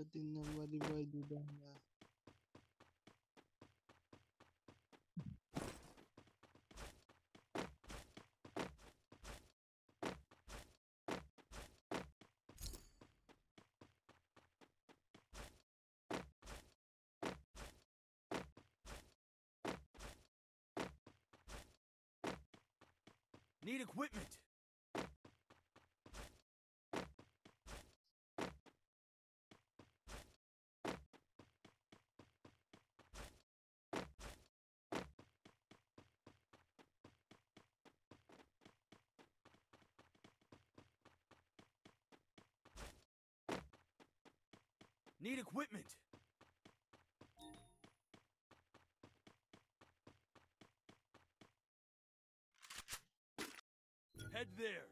nakarating ng Walibay, di ba na Need equipment! Need equipment. Head there.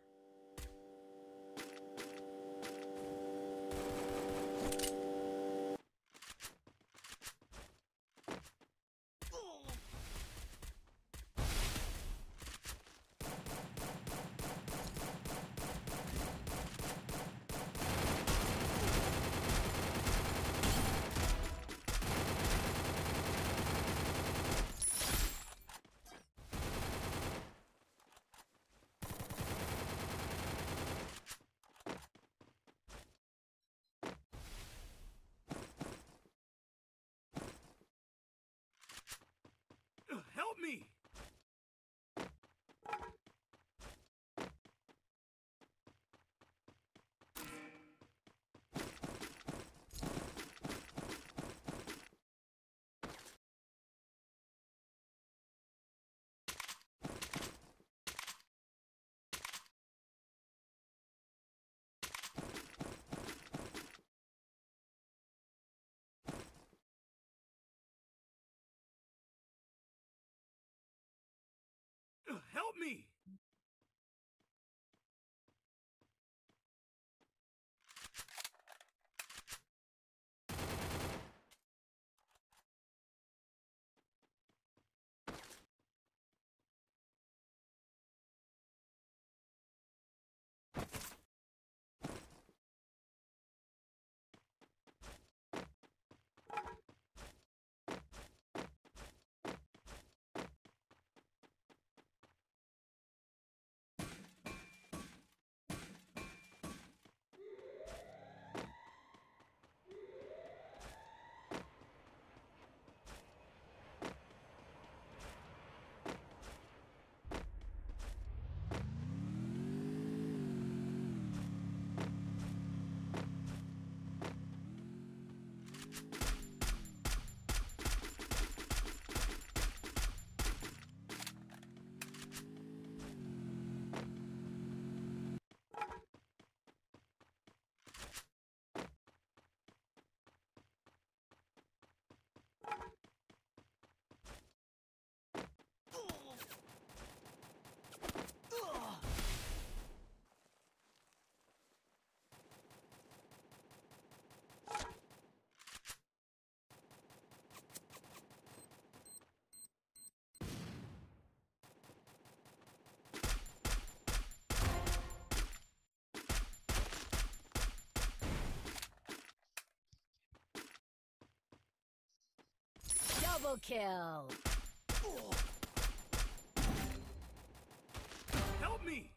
Help me! Double kill! Help me!